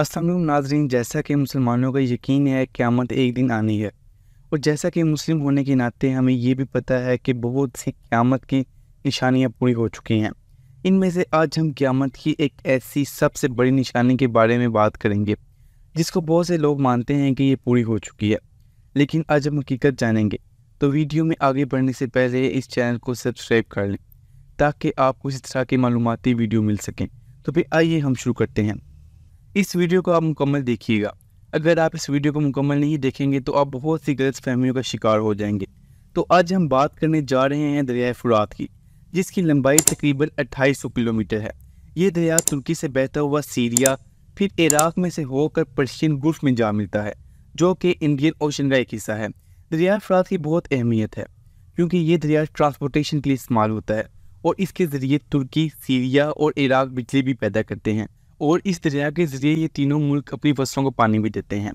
असलम नाजरीन जैसा कि मुसलमानों का यकीन है क़्यामत एक दिन आनी है और जैसा कि मुस्लिम होने के नाते हमें ये भी पता है कि बहुत सी क़्यामत की निशानियाँ पूरी हो चुकी हैं इनमें से आज हम क़्यामत की एक ऐसी सबसे बड़ी निशानी के बारे में बात करेंगे जिसको बहुत से लोग मानते हैं कि ये पूरी हो चुकी है लेकिन आज हम हकीकत जानेंगे तो वीडियो में आगे बढ़ने से पहले इस चैनल को सब्सक्राइब कर लें ताकि आपको इस तरह की मालूमती वीडियो मिल सकें तो फिर आइए हम शुरू करते हैं इस वीडियो को आप मुकम्मल देखिएगा अगर आप इस वीडियो को मुकम्मल नहीं देखेंगे तो आप बहुत सी गलत फहमियों का शिकार हो जाएंगे तो आज हम बात करने जा रहे हैं दरियाए फुरात की जिसकी लंबाई तकरीबन 2800 किलोमीटर है ये दरिया तुर्की से बहता हुआ सीरिया फिर इराक में से होकर पर्शियन गुल्फ में जा मिलता है जो कि इंडियन ओशन का एक हिस्सा है दरिया फुरात की बहुत अहमियत है क्योंकि ये दरिया ट्रांसपोर्टेशन के लिए इस्तेमाल होता है और इसके ज़रिए तुर्की सीरिया और इराक बिजली भी पैदा करते हैं और इस दरिया के ज़रिए ये तीनों मुल्क अपनी फसलों को पानी भी देते हैं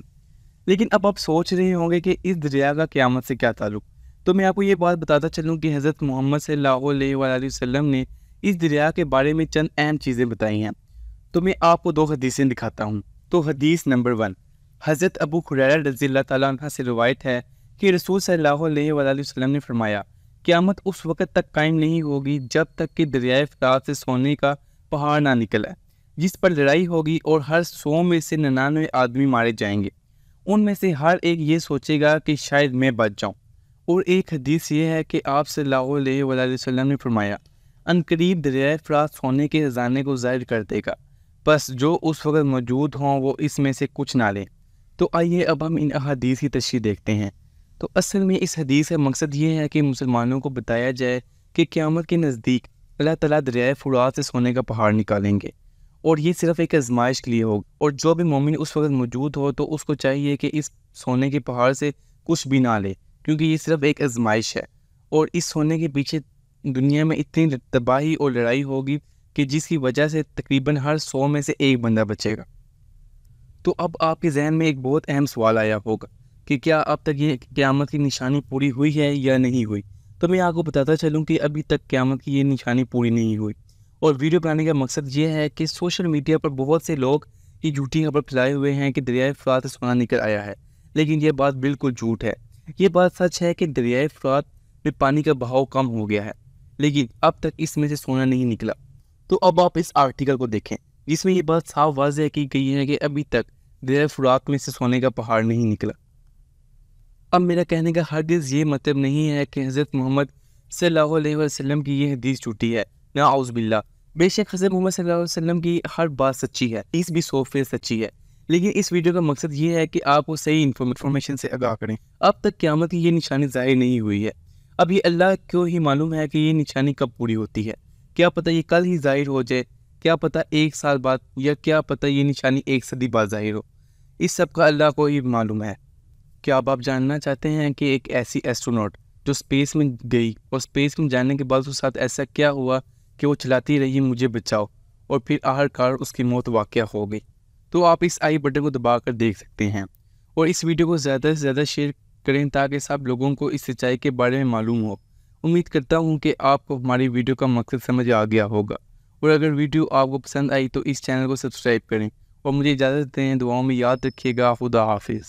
लेकिन अब आप सोच रहे होंगे कि इस दरिया का क़्यामत से क्या ताल्लुक तो मैं आपको ये बात बताता चलूँ कि हज़रत मोहम्मद सल्लल्लाहु ने इस दरिया के बारे में चंद अहम चीज़ें बताई हैं तो मैं आपको दो हदीसें दिखाता हूँ तो हदीस नंबर वन हज़रत अबू खुरैरा रजी तला से रवायत है कि रसूल सल्हलम ने फरमाया क़्यामत उस वक़्त तक कायम नहीं होगी जब तक कि दरियाए फरात से सोने का पहाड़ ना निकला जिस पर लड़ाई होगी और हर सौ में से निन्यानवे आदमी मारे जाएंगे उनमें से हर एक ये सोचेगा कि शायद मैं बच जाऊँ और एक हदीस ये है कि आप सल्लाम ने फरमाया अनकरीब दरिया फरात सोने के खजाने को ज़ाहिर कर देगा बस जो उस वक्त मौजूद हों वो इसमें से कुछ ना लें तो आइए अब हम इन अदीस की तशरी देखते हैं तो असल में इस हदीस का मकसद ये है कि मुसलमानों को बताया जाए कि क़्यामत के नज़दीक अल्लाह तला दरिया फुरात से सोने का पहाड़ निकालेंगे और ये सिर्फ एक आजमाइश के लिए हो और जो भी मोमिन उस वक्त मौजूद हो तो उसको चाहिए कि इस सोने के पहाड़ से कुछ भी ना ले क्योंकि ये सिर्फ एक आजमाइश है और इस सोने के पीछे दुनिया में इतनी तबाही और लड़ाई होगी कि जिसकी वजह से तकरीबन हर सौ में से एक बंदा बचेगा तो अब आपके जहन में एक बहुत अहम सवाल आया होगा कि क्या अब तक ये क़्यामत की निशानी पूरी हुई है या नहीं हुई तो मैं आपको बताता चलूँ कि अभी तक क़्यामत की ये निशानी पूरी नहीं हुई और वीडियो बनाने का मकसद ये है कि सोशल मीडिया पर बहुत से लोग ये झूठी खबर फैलाए हुए हैं कि दरियाए फ़रात सोना निकल आया है लेकिन यह बात बिल्कुल झूठ है ये बात सच है कि दरियाए फ़रात में पानी का बहाव कम हो गया है लेकिन अब तक इसमें से सोना नहीं निकला तो अब आप इस आर्टिकल को देखें जिसमें ये बात साफ वाज की गई है कि अभी तक दरिया फ़रात में से सोने का पहाड़ नहीं निकला अब मेरा कहने का हरगिज़ ये मतलब नहीं है कि हज़रत मोहम्मद सल्लल्लाहु अलैहि वसल्लम की यह हदीस छूटी है नाउज़बिल्ला बेशक हज़र मोहम्मद वसल्लम की हर बात सच्ची है इस भी सोफे सच्ची है लेकिन इस वीडियो का मकसद ये है कि आप वो सही इन्फॉर्मेशन से आगाह करें अब तक क्यामत की ये निशानी ज़ाहिर नहीं हुई है अब ये अल्लाह को ही मालूम है कि ये निशानी कब पूरी होती है क्या पता ये कल ही ज़ाहिर हो जाए क्या पता एक साल बाद या क्या पता ये निशानी एक सदी बाद ज़ाहिर हो इस सब का अल्लाह को ही मालूम है क्या अब आप जानना चाहते हैं कि एक ऐसी एस्ट्रोनॉट जो स्पेस में गई और स्पेस में जाने के बाद उसके साथ ऐसा क्या हुआ कि वो चलाती रही मुझे बचाओ और फिर आखिरकार उसकी मौत वाक़ हो गई तो आप इस आई बटन को दबा कर देख सकते हैं और इस वीडियो को ज़्यादा से ज़्यादा शेयर करें ताकि सब लोगों को इस सिंचाई के बारे में मालूम हो उम्मीद करता हूँ कि आपको हमारी वीडियो का मकसद समझ आ गया होगा और अगर वीडियो आपको पसंद आई तो इस चैनल को सब्सक्राइब करें और मुझे इजाज़त दें दुआओं में याद रखिएगा खुदा हाफिज़